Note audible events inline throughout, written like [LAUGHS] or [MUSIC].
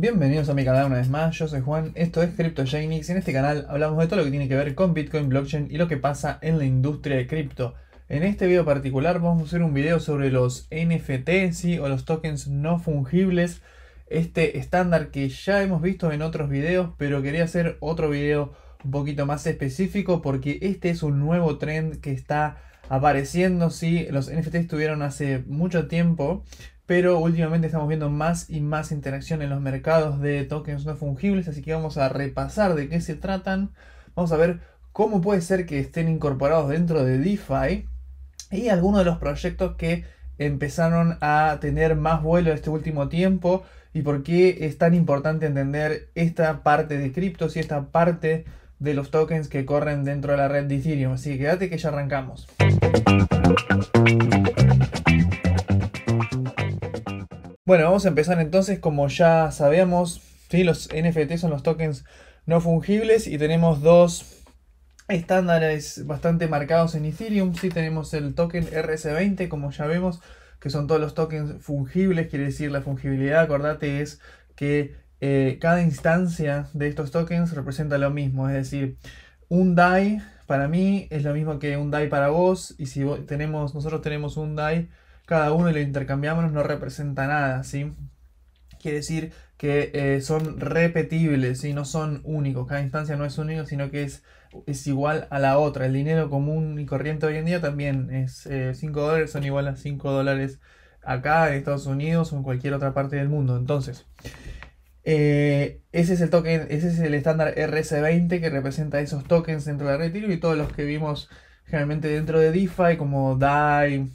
Bienvenidos a mi canal una vez más, yo soy Juan, esto es CryptoGenix y en este canal hablamos de todo lo que tiene que ver con Bitcoin, blockchain y lo que pasa en la industria de cripto. En este video particular vamos a hacer un video sobre los NFT, ¿sí? o los tokens no fungibles, este estándar que ya hemos visto en otros videos, pero quería hacer otro video un poquito más específico porque este es un nuevo trend que está apareciendo, ¿sí? los NFT estuvieron hace mucho tiempo, pero últimamente estamos viendo más y más interacción en los mercados de tokens no fungibles, así que vamos a repasar de qué se tratan, vamos a ver cómo puede ser que estén incorporados dentro de DeFi y algunos de los proyectos que empezaron a tener más vuelo este último tiempo y por qué es tan importante entender esta parte de criptos y esta parte de los tokens que corren dentro de la red de Ethereum. Así que quédate que ya arrancamos. Bueno, vamos a empezar entonces, como ya sabemos, ¿sí? los NFT son los tokens no fungibles y tenemos dos estándares bastante marcados en Ethereum. Sí, tenemos el token rs 20 como ya vemos, que son todos los tokens fungibles, quiere decir la fungibilidad, acordate, es que eh, cada instancia de estos tokens representa lo mismo, es decir, un DAI para mí es lo mismo que un DAI para vos y si tenemos, nosotros tenemos un DAI cada uno y lo intercambiamos no representa nada, ¿sí? Quiere decir que eh, son repetibles, y No son únicos, cada instancia no es única sino que es, es igual a la otra. El dinero común y corriente hoy en día también es 5 eh, dólares, son igual a 5 dólares acá en Estados Unidos o en cualquier otra parte del mundo. Entonces, eh, ese es el token, ese es el estándar RC20 que representa esos tokens dentro de la red y todos los que vimos generalmente dentro de DeFi como DAI,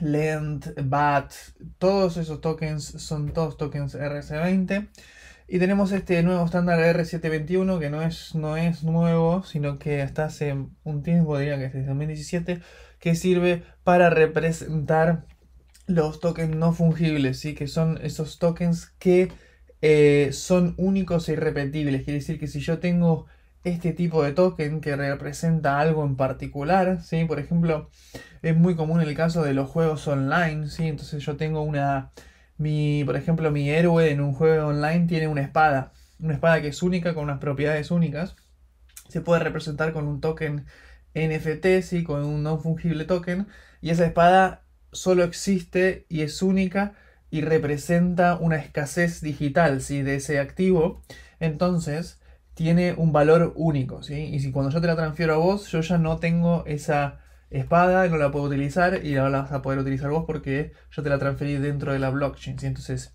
Lend, BAT, todos esos tokens son todos tokens RC20. Y tenemos este nuevo estándar R721 que no es, no es nuevo, sino que hasta hace un tiempo, diría que desde 2017, que sirve para representar los tokens no fungibles, ¿sí? que son esos tokens que eh, son únicos e irrepetibles. Quiere decir que si yo tengo este tipo de token que representa algo en particular, ¿sí? Por ejemplo, es muy común el caso de los juegos online, ¿sí? Entonces yo tengo una... Mi, por ejemplo, mi héroe en un juego online tiene una espada, una espada que es única, con unas propiedades únicas. Se puede representar con un token NFT, ¿sí? Con un no fungible token. Y esa espada solo existe y es única y representa una escasez digital, ¿sí? De ese activo. Entonces tiene un valor único, ¿sí? Y si cuando yo te la transfiero a vos, yo ya no tengo esa espada, no la puedo utilizar y ahora la vas a poder utilizar vos porque yo te la transferí dentro de la blockchain, ¿sí? Entonces,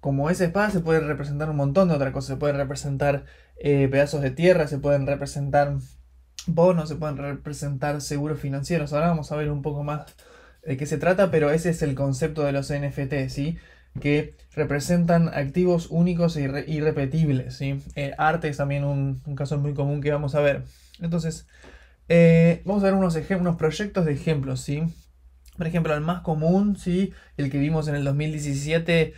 como esa espada se puede representar un montón de otras cosas, se pueden representar eh, pedazos de tierra, se pueden representar bonos, se pueden representar seguros financieros. Ahora vamos a ver un poco más de qué se trata, pero ese es el concepto de los NFT, ¿sí? que representan activos únicos e irrepetibles. Eh, arte es también un, caso muy común que vamos a ver. Entonces, eh, vamos a ver unos, proyectos de ejemplos. Por ejemplo, el más común, el que vimos en el 2017,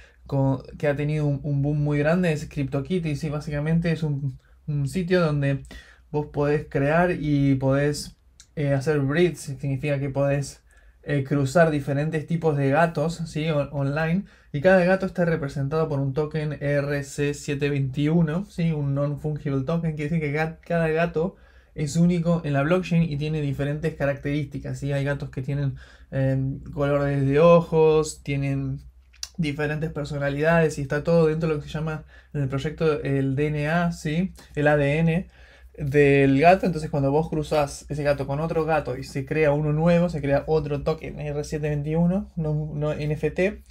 que ha tenido un, boom muy grande, es CryptoKitty. Básicamente es un, sitio donde vos podés crear y podés eh, hacer breeds, significa que podés eh, cruzar diferentes tipos de gatos ¿sí? online y cada gato está representado por un token RC721, ¿sí? un non-fungible token, quiere decir que cada gato es único en la blockchain y tiene diferentes características. ¿sí? Hay gatos que tienen em, colores de ojos, tienen diferentes personalidades y está todo dentro de lo que se llama en el proyecto el DNA, ¿sí? el ADN del gato, entonces cuando vos cruzás ese gato con otro gato y se crea uno nuevo, se crea otro token R721, no, NFT,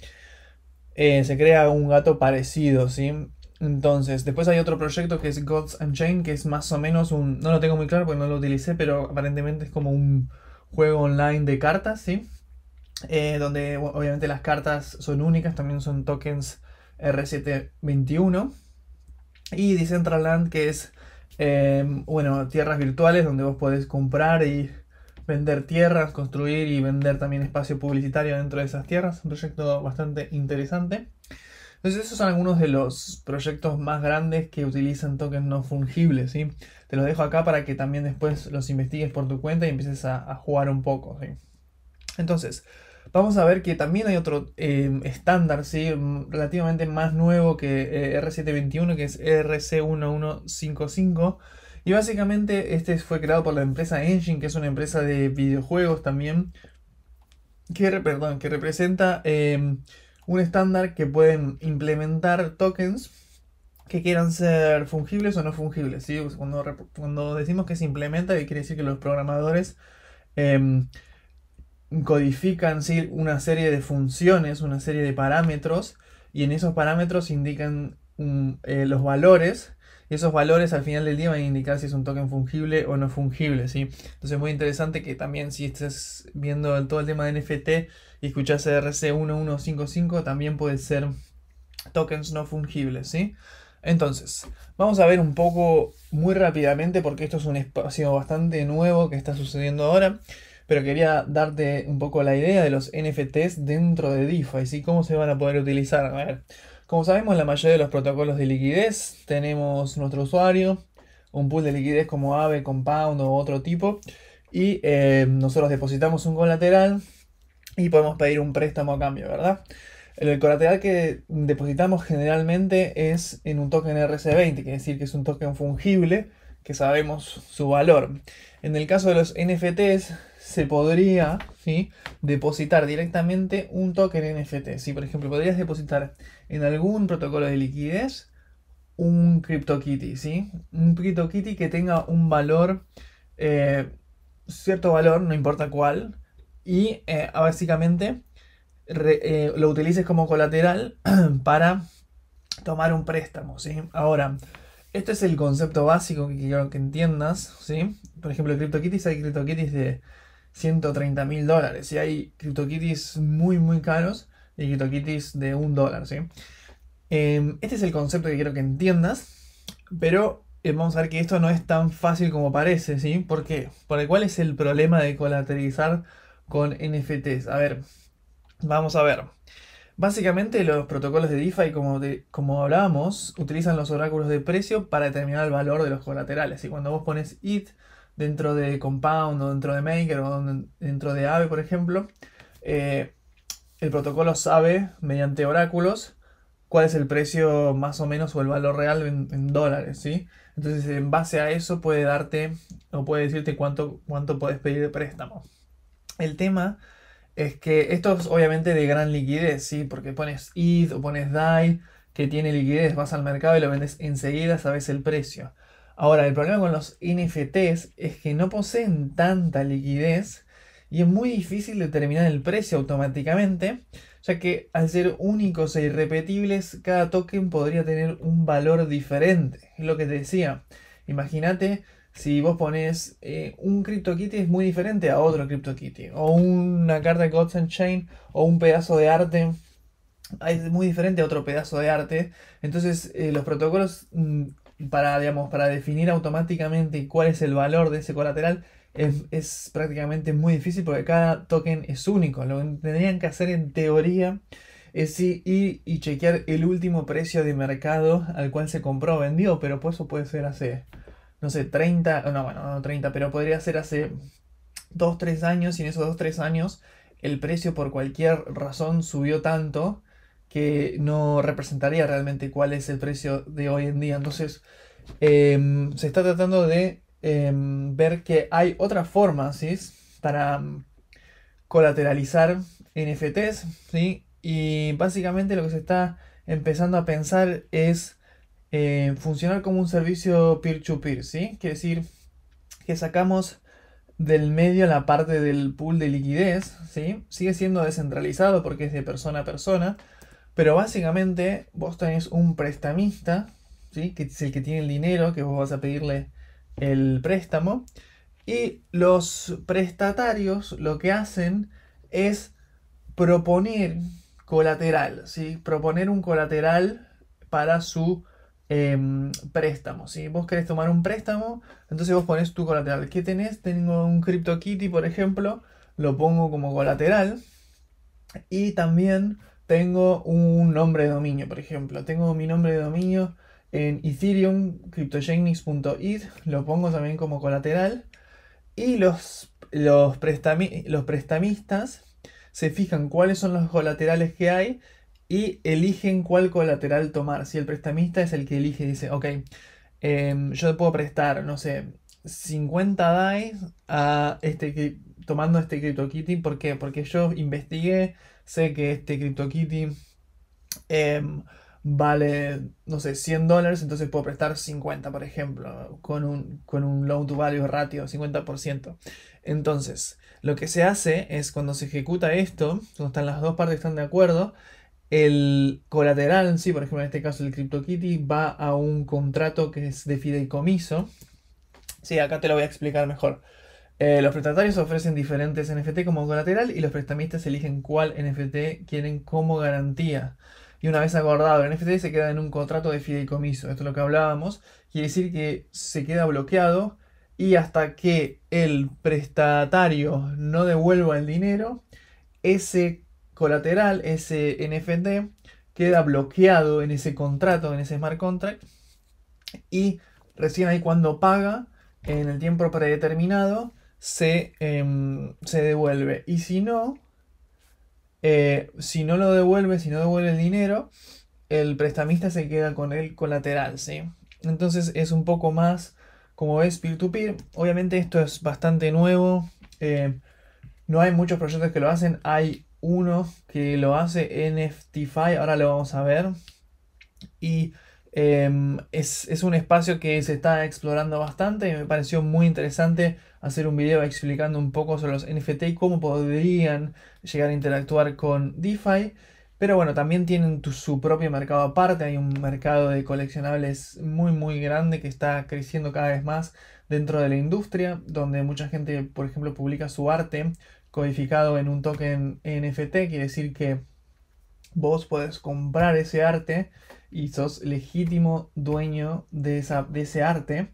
eh, se crea un gato parecido, ¿sí? Entonces, después hay otro proyecto que es Gods Unchained, que es más o menos un... No lo tengo muy claro porque no lo utilicé, pero aparentemente es como un juego online de cartas, eh, donde obviamente las cartas son únicas, también son tokens R721. Y Decentraland, que es Em, bueno, tierras virtuales donde vos podés comprar y vender tierras, construir y vender también espacio publicitario dentro de esas tierras. Un proyecto bastante interesante. Entonces esos son algunos de los proyectos más grandes que utilizan tokens no fungibles. ¿sí? Te los dejo acá para que también después los investigues por tu cuenta y empieces a, a jugar un poco. ¿sí? Entonces, vamos a ver que también hay otro em, estándar, ¿sí? relativamente más nuevo que eh, R721, que es RC1155. Y básicamente este fue creado por la empresa Engine, que es una empresa de videojuegos también, que, perdón, que representa em, un estándar que pueden implementar tokens que quieran ser fungibles o no fungibles. ¿sí? Cuando, cuando decimos que se implementa, quiere decir que los programadores... Em, codifican ¿sí? una serie de funciones, una serie de parámetros, y en esos parámetros indican mm, eh, los valores. Y esos valores al final del día van a indicar si es un token fungible o no fungible, ¿sí? Entonces es muy interesante que también si estás viendo todo el tema de NFT y escuchas RC1155, también puede ser tokens no fungibles, Entonces, vamos a ver un poco muy rápidamente, porque esto es un espacio bastante nuevo que está sucediendo ahora pero quería darte un poco la idea de los NFTs dentro de DeFi y cómo se van a poder utilizar. A ver, como sabemos, la mayoría de los protocolos de liquidez tenemos nuestro usuario, un pool de liquidez como AVE, Compound o otro tipo, y eh, nosotros depositamos un colateral y podemos pedir un préstamo a cambio, ¿verdad? El colateral que depositamos generalmente es en un token RC20, quiere decir que es un token fungible que sabemos su valor. En el caso de los NFTs, se podría ¿sí? depositar directamente un token NFT. Si, Por ejemplo, podrías depositar en algún protocolo de liquidez un CryptoKitty, ¿sí? Un CryptoKitty que tenga un valor, eh, cierto valor, no importa cuál, y eh, básicamente eh, lo utilices como colateral [CLEARS THROAT] para tomar un préstamo, ¿sí? Ahora, este es el concepto básico que quiero que entiendas, ¿sí? Por ejemplo, CryptoKitties hay CryptoKitties de 130 mil dólares. Y hay CryptoKitties muy, muy caros y CryptoKitties de un dólar, ¿sí? Em, este es el concepto que quiero que entiendas, pero eh, vamos a ver que esto no es tan fácil como parece, ¿sí? ¿Por qué? ¿cuál es el problema de colateralizar con NFTs? A ver, vamos a ver. Básicamente los protocolos de DeFi, como, de, como hablábamos, utilizan los oráculos de precio para determinar el valor de los colaterales. Y cuando vos pones ETH dentro de Compound o dentro de Maker o dentro de ave por ejemplo, eh, el protocolo sabe mediante oráculos cuál es el precio más o menos o el valor real en, dólares, ¿sí? Entonces, en base a eso puede darte o puede decirte cuánto, cuánto puedes pedir de préstamo. El tema es que esto es obviamente de gran liquidez, ¿sí? Porque pones ETH o pones DAI que tiene liquidez, vas al mercado y lo vendes enseguida, sabes el precio. Ahora, el problema con los NFTs es que no poseen tanta liquidez y es muy difícil determinar el precio automáticamente, ya que al ser únicos e irrepetibles, cada token podría tener un valor diferente. Es lo que te decía. Imagínate si vos pones eh, un CryptoKitty es muy diferente a otro CryptoKitty, o una carta de Gods and Chain, o un pedazo de arte es muy diferente a otro pedazo de arte. Entonces, eh, los protocolos mm, para, digamos, para definir automáticamente cuál es el valor de ese colateral es, prácticamente muy difícil porque cada token es único. Lo que tendrían que hacer en teoría es ir y chequear el último precio de mercado al cual se compró o vendió, pero pues eso puede ser hace, no sé, 30, no, bueno, no 30, pero podría ser hace 2, 3 años y en esos 2, 3 años el precio por cualquier razón subió tanto que no representaría realmente cuál es el precio de hoy en día. Entonces, Em, se está tratando de em, ver que hay otras forma para em, colateralizar NFTs, ¿sí? Y básicamente lo que se está empezando a pensar es eh, funcionar como un servicio peer-to-peer, -peer, to peer sí Quiere decir que sacamos del medio la parte del pool de liquidez, ¿sí? Sigue siendo descentralizado porque es de persona a persona, pero básicamente vos tenés un prestamista, que es el que tiene el dinero, que vos vas a pedirle el préstamo. Y los prestatarios lo que hacen es proponer colateral, ¿sí? proponer un colateral para su em, préstamo. Si vos querés tomar un préstamo, entonces vos pones tu colateral. ¿Qué tenés? Tengo un CryptoKitty, por ejemplo, lo pongo como colateral. Y también tengo un nombre de dominio, por ejemplo. Tengo mi nombre de dominio en Ethereum, lo pongo también como colateral. Y los, los, los prestamistas se fijan cuáles son los colaterales que hay y eligen cuál colateral tomar. Si el prestamista es el que elige, dice, ok, em, yo yo puedo prestar, no sé, 50 DAI a este, tomando este CryptoKitty. ¿Por qué? Porque yo investigué, sé que este CryptoKitty... Em, vale, no sé, 100 dólares, entonces puedo prestar 50, por ejemplo, con un, con loan to value ratio 50%. Entonces, lo que se hace es cuando se ejecuta esto, cuando están las dos partes están de acuerdo, el colateral, sí, por ejemplo, en este caso el CryptoKitty, va a un contrato que es de fideicomiso. Sí, acá te lo voy a explicar mejor. Eh, los prestatarios ofrecen diferentes NFT como colateral y los prestamistas eligen cuál NFT quieren como garantía y una vez acordado el NFT se queda en un contrato de fideicomiso. Esto es lo que hablábamos. Quiere decir que se queda bloqueado y hasta que el prestatario no devuelva el dinero, ese colateral, ese NFT, queda bloqueado en ese contrato, en ese smart contract. Y recién ahí cuando paga, en el tiempo predeterminado, se, em, se devuelve. Y si no, eh, si no lo devuelve, si no devuelve el dinero, el prestamista se queda con el colateral, ¿sí? Entonces es un poco más, como ves, peer-to-peer. Obviamente esto es bastante nuevo. Eh, no hay muchos proyectos que lo hacen. Hay uno que lo hace NFTFi, ahora lo vamos a ver. Y Em, es, un espacio que se está explorando bastante y me pareció muy interesante hacer un video explicando un poco sobre los NFT y cómo podrían llegar a interactuar con DeFi. Pero bueno, también tienen su propio mercado aparte, hay un mercado de coleccionables muy muy grande que está creciendo cada vez más dentro de la industria, donde mucha gente, por ejemplo, publica su arte codificado en un token NFT, quiere decir que vos podés comprar ese arte y sos legítimo dueño de, ese arte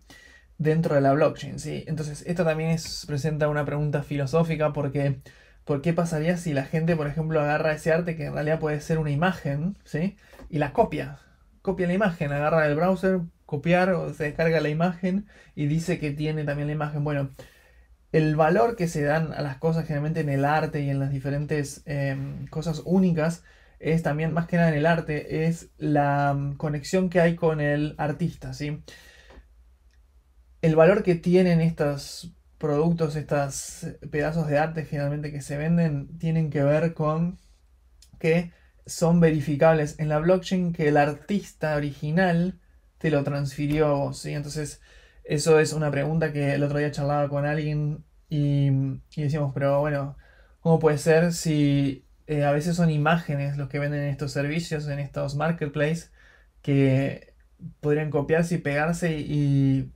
dentro de la blockchain, ¿sí? Entonces, esto también es, presenta una pregunta filosófica porque, ¿por qué pasaría si la gente, por ejemplo, agarra ese arte que en realidad puede ser una imagen, ¿sí? Y la copia, copia la imagen, agarra el browser, copiar o se descarga la imagen y dice que tiene también la imagen. Bueno, el valor que se dan a las cosas generalmente en el arte y en las diferentes em, cosas únicas es también más que nada en el arte, es la mm, conexión que hay con el artista, ¿sí? El valor que tienen estos productos, estos eh, pedazos de arte finalmente que se venden, tienen que ver con que son verificables en la blockchain que el artista original te lo transfirió ¿sí? Entonces, eso es una pregunta que el otro día charlaba con alguien y, y decíamos, pero bueno, ¿cómo puede ser si eh, a veces son imágenes los que venden en estos servicios, en estos marketplaces, que podrían copiarse y pegarse y,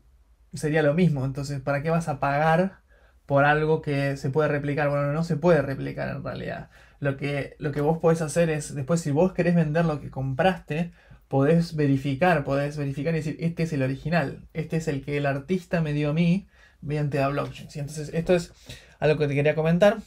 sería lo mismo. Entonces, ¿para qué vas a pagar por algo que se puede replicar? Bueno, no se puede replicar en realidad. Lo que, lo que vos podés hacer es, después si vos querés vender lo que compraste, podés verificar, podés verificar y decir, este es el original, este es el que el artista me dio a mí mediante a blockchain. Entonces, esto es algo que te quería comentar.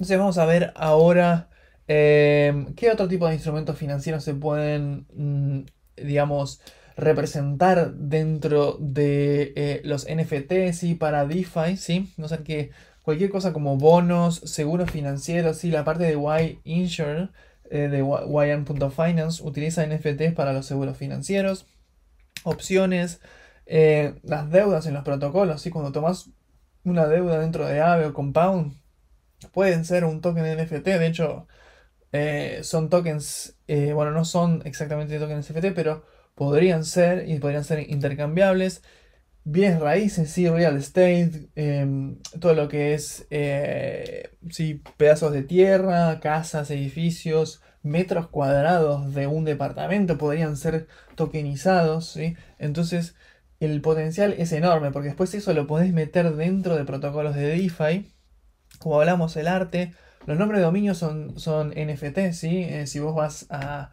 Entonces vamos a ver ahora eh, qué otro tipo de instrumentos financieros se pueden, mm, digamos, representar dentro de eh, los NFTs y para DeFi, ¿sí? No sé que cualquier cosa como bonos, seguros financieros, ¿sí? La parte de Y Insure eh, de YN.finance utiliza NFTs para los seguros financieros, opciones, las deudas en los protocolos, ¿sí? Cuando tomas una deuda dentro de Ave o Compound, pueden ser un token NFT, de hecho eh, son tokens, eh, bueno, no son exactamente tokens NFT, pero podrían ser y podrían ser intercambiables. Bienes raíces, sí, real estate, em, todo lo que es, eh, sí, pedazos de tierra, casas, edificios, metros cuadrados de un departamento podrían ser tokenizados, ¿sí? Entonces, el potencial es enorme, porque después eso lo podés meter dentro de protocolos de DeFi como hablamos, el arte. Los nombres de dominio son, son NFT, ¿sí? Eh, si vos vas a,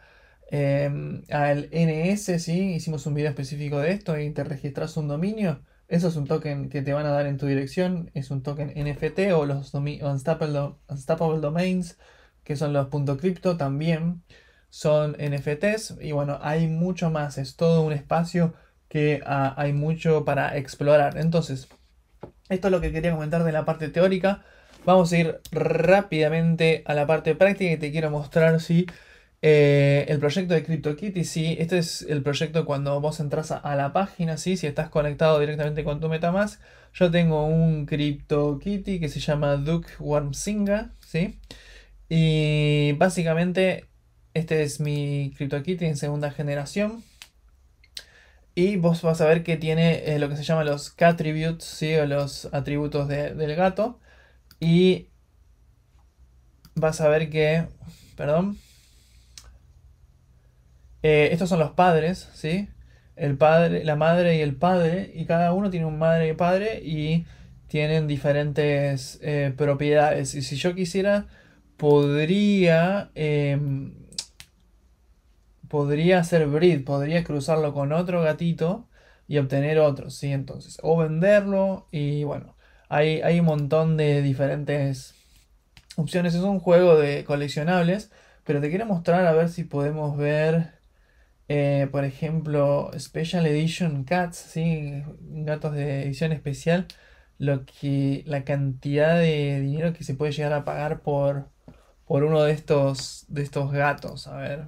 em, al NS, ¿sí? Hicimos un video específico de esto y te registras un dominio. Eso es un token que te van a dar en tu dirección. Es un token NFT o los unstoppable, Domains, que son los .crypto también. Son NFTs y bueno, hay mucho más. Es todo un espacio que ah, hay mucho para explorar. Entonces, esto es lo que quería comentar de la parte teórica. Vamos a ir rápidamente a la parte práctica y te quiero mostrar si eh, el proyecto de CryptoKitty, si este es el proyecto cuando vos entras a, la página, si estás conectado directamente con tu MetaMask. Yo tengo un CryptoKitty que se llama Duke Wormsinga, ¿sí? y básicamente este es mi CryptoKitty en segunda generación. Y vos vas a ver que tiene eh, lo que se llama los attributes, ¿sí? o los atributos del gato. Y vas a ver que, perdón, eh, estos son los padres, ¿sí? El padre, la madre y el padre, y cada uno tiene un madre y padre y tienen diferentes eh, propiedades. Y si yo quisiera, podría, em, podría hacer breed, podría cruzarlo con otro gatito y obtener otro, ¿sí? Entonces, o venderlo y bueno, hay, un montón de diferentes opciones. Es un juego de coleccionables, pero te quiero mostrar a ver si podemos ver, eh, por ejemplo, Special Edition Cats, ¿sí? gatos de edición especial. Lo que, la cantidad de dinero que se puede llegar a pagar por, por uno de estos, de estos gatos. A ver.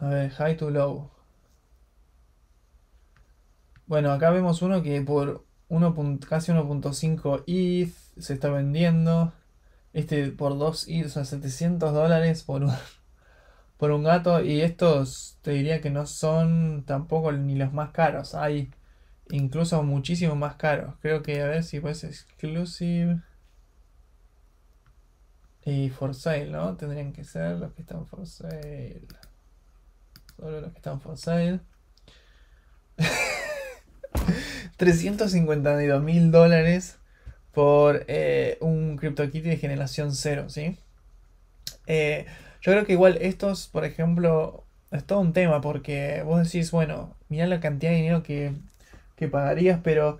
A ver, high to low. Bueno, acá vemos uno que por 1, casi 1.5 ETH se está vendiendo. Este por 2 ETH, o sea, 700 dólares por un, [LAUGHS] por un gato. Y estos te diría que no son tampoco ni los más caros. Hay incluso muchísimo más caros. Creo que a ver si pues exclusive. Y for sale, ¿no? Tendrían que ser los que están for sale los que están for sale. 352 [LAUGHS] mil dólares por eh, un CryptoKitty de generación cero, ¿sí? Eh, yo creo que igual estos, por ejemplo, es todo un tema porque vos decís, bueno, mirá la cantidad de dinero que, pagarías, pero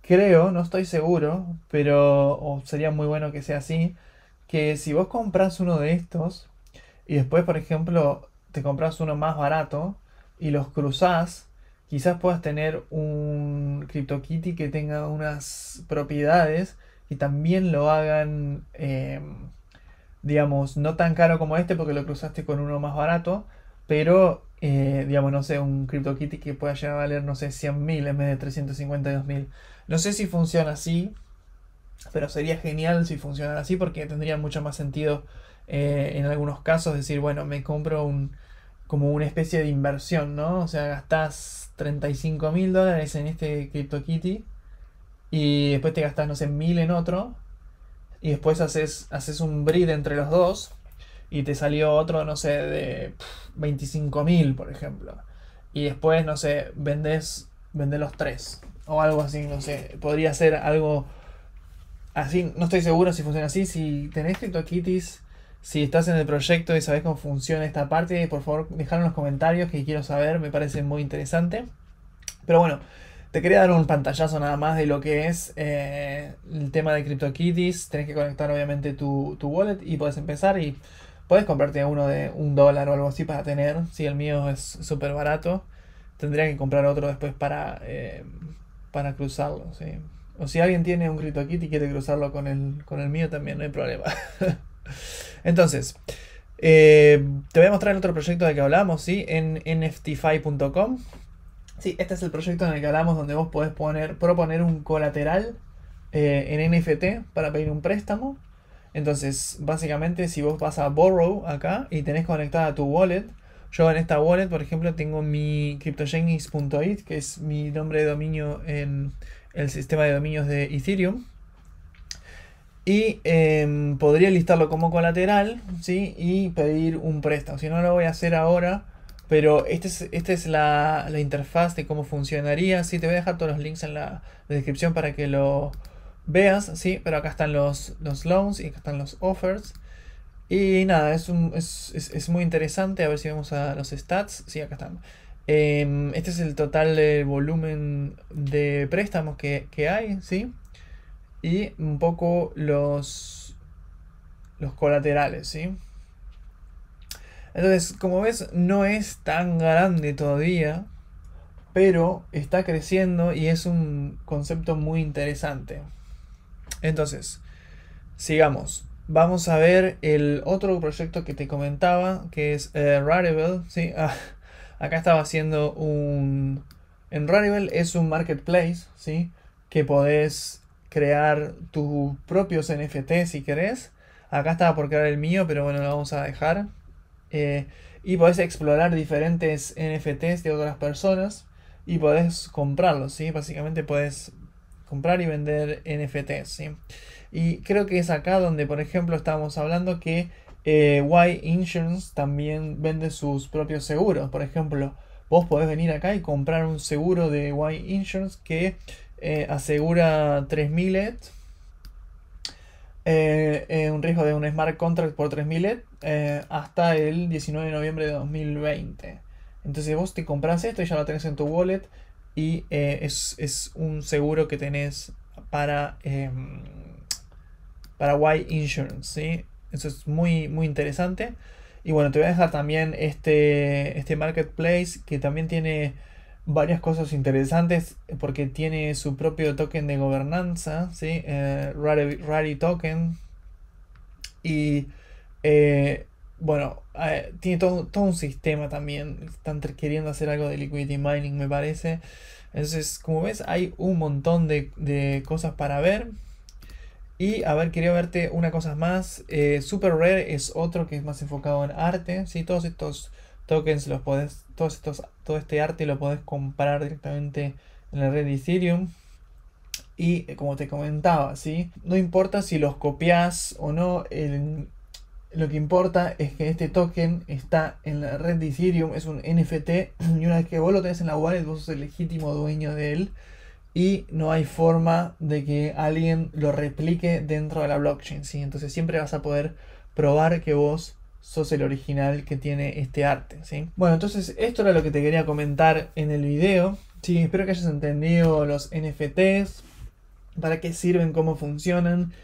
creo, no estoy seguro, pero o sería muy bueno que sea así, que si vos compras uno de estos y después, por ejemplo, te compras uno más barato y los cruzas, quizás puedas tener un CryptoKitty que tenga unas propiedades y también lo hagan, em, digamos, no tan caro como este porque lo cruzaste con uno más barato, pero, eh, digamos, no sé, un CryptoKitty que pueda llegar a valer, no sé, 100.000 en vez de 352.000. No sé si funciona así, pero sería genial si funcionara así porque tendría mucho más sentido eh, en algunos casos decir, bueno, me compro un, como una especie de inversión, ¿no? O sea, gastás 35 mil dólares en este CryptoKitty y después te gastas no sé, mil en otro y después haces, haces un breed entre los dos y te salió otro, no sé, de 25 mil, por ejemplo. Y después, no sé, vendes, vendes los tres o algo así, no sé. Podría ser algo así, no estoy seguro si funciona así. Si tenés CryptoKitties, si estás en el proyecto y sabés cómo funciona esta parte, por favor, dejar en los comentarios que quiero saber, me parece muy interesante. Pero bueno, te quería dar un pantallazo nada más de lo que es eh, el tema de CryptoKitties. Tenés que conectar obviamente tu, wallet y puedes empezar y podés comprarte uno de un dólar o algo así para tener. Si el mío es súper barato, tendría que comprar otro después para, eh, para cruzarlo. ¿sí? O si alguien tiene un CryptoKit y quiere cruzarlo con el, mío también, no hay problema. [LAUGHS] Entonces, eh, te voy a mostrar el otro proyecto del que hablamos, ¿sí? En nftify.com. Sí, este es el proyecto en el que hablamos donde vos podés poner, proponer un colateral eh, en NFT para pedir un préstamo. Entonces, básicamente, si vos vas a Borrow acá y tenés conectada tu wallet, yo en esta wallet, por ejemplo, tengo mi cryptogenix.it, que es mi nombre de dominio en, el sistema de dominios de Ethereum. Y em, podría listarlo como colateral, ¿sí? Y pedir un préstamo. Si no lo voy a hacer ahora, pero esta es, este la, interfaz de cómo funcionaría. Sí, te voy a dejar todos los links en la descripción para que lo veas, ¿sí? Pero acá están los, loans y acá están los offers. Y nada, es, es, es muy interesante. A ver si vemos a los stats. Sí, acá están. Em, este es el total de volumen de préstamos que, hay, ¿sí? Y un poco los, los colaterales, ¿sí? Entonces, como ves, no es tan grande todavía, pero está creciendo y es un concepto muy interesante. Entonces, sigamos. Vamos a ver el otro proyecto que te comentaba, que es eh, Rarible, ¿sí? Ah, Acá estaba haciendo un... En Rarible es un marketplace, ¿sí? Que podés crear tus propios NFT si querés. Acá estaba por crear el mío, pero bueno, lo vamos a dejar. Eh, y podés explorar diferentes NFTs de otras personas y podés comprarlos, ¿sí? Básicamente podés comprar y vender NFTs, ¿sí? Y creo que es acá donde, por ejemplo, estábamos hablando que eh, y Insurance también vende sus propios seguros. Por ejemplo, vos podés venir acá y comprar un seguro de Y Insurance que eh, asegura 3000 ETH. Eh, un riesgo de un smart contract por 3000 ETH hasta el 19 de noviembre de 2020. Entonces vos te compras esto y ya lo tenés en tu wallet y es, un seguro que tenés para, em, para Y Insurance entonces es muy, muy interesante. Y bueno, te voy a dejar también este, este marketplace que también tiene varias cosas interesantes porque tiene su propio token de gobernanza, ¿sí? Eh, Rari, Token. Y eh, bueno, eh, tiene todo, un sistema también. Están queriendo hacer algo de liquidity mining, me parece. Entonces, como ves, hay un montón de, de cosas para ver. Y a ver, quería verte una cosa más. Eh, Super Rare es otro que es más enfocado en arte. ¿sí? Todos estos tokens los todos estos, todo este arte lo podés comprar directamente en la red Ethereum. Y eh, como te comentaba, ¿sí? no importa si los copias o no, lo que importa es que este token está en la red de Ethereum, es un NFT, y una vez que vos lo tenés en la wallet, vos sos el legítimo dueño de él y no hay forma de que alguien lo replique dentro de la blockchain, ¿sí? Entonces siempre vas a poder probar que vos sos el original que tiene este arte, ¿sí? Bueno, entonces esto era lo que te quería comentar en el video, ¿sí? Espero que hayas entendido los NFTs, para qué sirven, cómo funcionan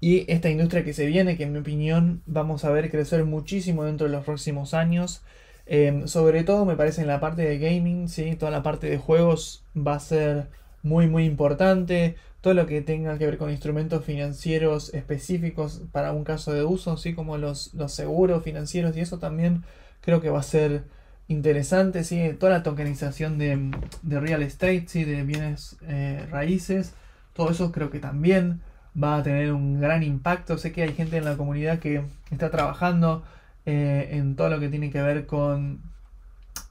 y esta industria que se viene, que en mi opinión vamos a ver crecer muchísimo dentro de los próximos años. Eh, sobre todo me parece en la parte de gaming, ¿sí? Toda la parte de juegos va a ser muy muy importante. Todo lo que tenga que ver con instrumentos financieros específicos para un caso de uso, así como los, los seguros financieros y eso también creo que va a ser interesante, ¿sí? toda la tokenización de, real estate, ¿sí? de bienes eh, raíces, todo eso creo que también va a tener un gran impacto. Sé que hay gente en la comunidad que está trabajando eh, en todo lo que tiene que ver con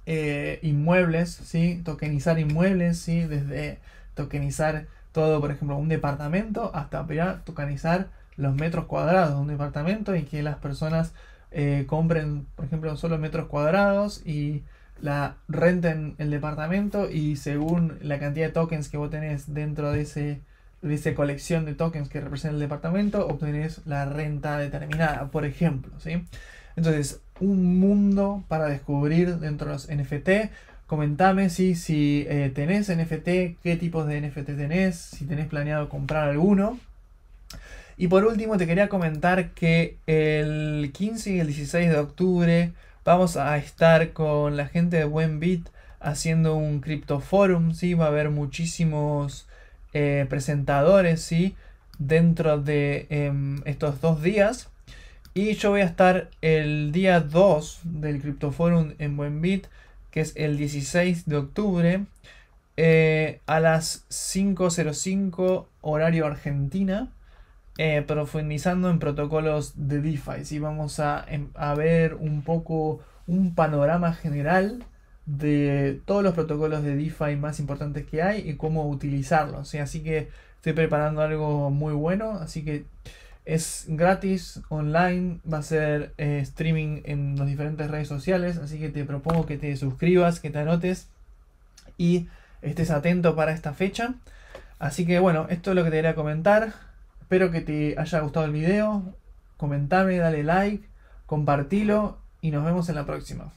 eh, inmuebles, ¿sí? tokenizar inmuebles, ¿sí? desde tokenizar todo, por ejemplo, un departamento, hasta ya tokenizar los metros cuadrados de un departamento y que las personas eh, compren, por ejemplo, solo metros cuadrados y la renten el departamento y según la cantidad de tokens que vos tenés dentro de ese de esa colección de tokens que representa el departamento, obtenés la renta determinada, por ejemplo, ¿sí? Entonces, un mundo para descubrir dentro de los NFT Comentame si, si eh, tenés NFT, qué tipos de NFT tenés, si tenés planeado comprar alguno. Y por último te quería comentar que el 15 y el 16 de octubre vamos a estar con la gente de Buenbit haciendo un criptoforum. va a haber muchísimos eh, presentadores ¿sí? dentro de em, estos dos días. Y yo voy a estar el día 2 del criptoforum en Buenbit que es el 16 de octubre, eh, a las 5.05 horario Argentina, eh, profundizando en protocolos de DeFi. Vamos em, a, ver un poco un panorama general de todos los protocolos de DeFi más importantes que hay y cómo utilizarlos. Así que estoy preparando algo muy bueno, así que es gratis, online, va a ser eh, streaming en las diferentes redes sociales, así que te propongo que te suscribas, que te anotes y estés atento para esta fecha. Así que bueno, esto es lo que te quería comentar. Espero que te haya gustado el video. Comentame, dale like, compartilo y nos vemos en la próxima.